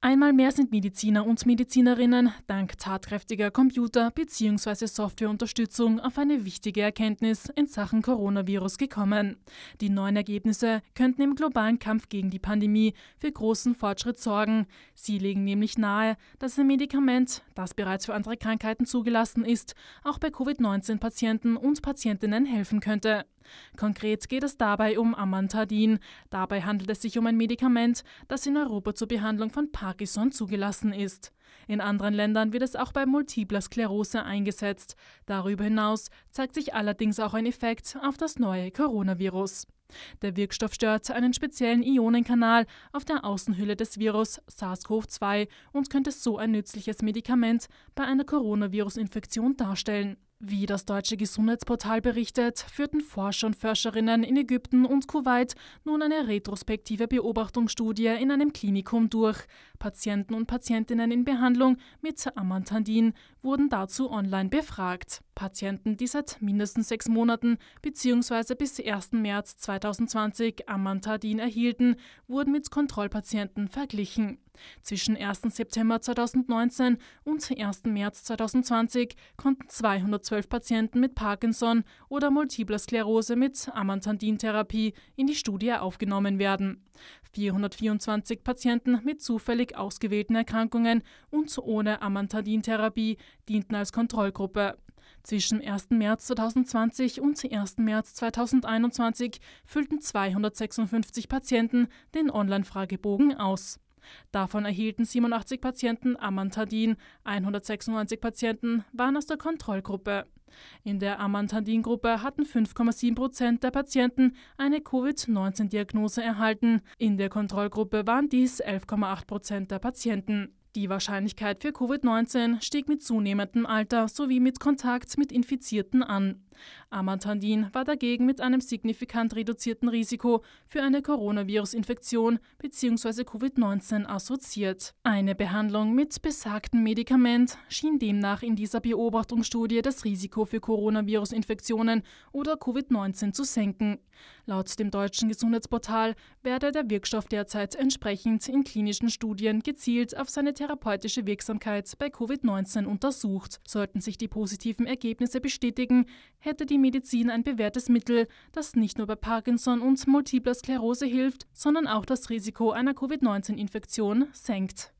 Einmal mehr sind Mediziner und Medizinerinnen dank tatkräftiger Computer- bzw. Softwareunterstützung auf eine wichtige Erkenntnis in Sachen Coronavirus gekommen. Die neuen Ergebnisse könnten im globalen Kampf gegen die Pandemie für großen Fortschritt sorgen. Sie legen nämlich nahe, dass ein Medikament, das bereits für andere Krankheiten zugelassen ist, auch bei Covid-19-Patienten und Patientinnen helfen könnte. Konkret geht es dabei um Amantadin. Dabei handelt es sich um ein Medikament, das in Europa zur Behandlung von Parkinson zugelassen ist. In anderen Ländern wird es auch bei multipler Sklerose eingesetzt. Darüber hinaus zeigt sich allerdings auch ein Effekt auf das neue Coronavirus. Der Wirkstoff stört einen speziellen Ionenkanal auf der Außenhülle des Virus SARS-CoV-2 und könnte so ein nützliches Medikament bei einer Coronavirus-Infektion darstellen. Wie das deutsche Gesundheitsportal berichtet, führten Forscher und Forscherinnen in Ägypten und Kuwait nun eine retrospektive Beobachtungsstudie in einem Klinikum durch. Patienten und Patientinnen in Behandlung mit Amantandin wurden dazu online befragt. Patienten, die seit mindestens sechs Monaten bzw. bis 1. März 2020 Amantadin erhielten, wurden mit Kontrollpatienten verglichen. Zwischen 1. September 2019 und 1. März 2020 konnten 212 Patienten mit Parkinson oder multipler Sklerose mit Amantadin-Therapie in die Studie aufgenommen werden. 424 Patienten mit zufällig ausgewählten Erkrankungen und ohne Amantadin-Therapie dienten als Kontrollgruppe. Zwischen 1. März 2020 und 1. März 2021 füllten 256 Patienten den Online-Fragebogen aus. Davon erhielten 87 Patienten Amantadin, 196 Patienten waren aus der Kontrollgruppe. In der Amantadin-Gruppe hatten 5,7 Prozent der Patienten eine Covid-19-Diagnose erhalten. In der Kontrollgruppe waren dies 11,8 Prozent der Patienten. Die Wahrscheinlichkeit für Covid-19 stieg mit zunehmendem Alter sowie mit Kontakt mit Infizierten an. Amantandin war dagegen mit einem signifikant reduzierten Risiko für eine Coronavirus-Infektion bzw. Covid-19 assoziiert. Eine Behandlung mit besagtem Medikament schien demnach in dieser Beobachtungsstudie das Risiko für Coronavirus-Infektionen oder Covid-19 zu senken. Laut dem deutschen Gesundheitsportal werde der Wirkstoff derzeit entsprechend in klinischen Studien gezielt auf seine therapeutische Wirksamkeit bei Covid-19 untersucht. Sollten sich die positiven Ergebnisse bestätigen, hätte die Medizin ein bewährtes Mittel, das nicht nur bei Parkinson und multipler Sklerose hilft, sondern auch das Risiko einer Covid-19-Infektion senkt.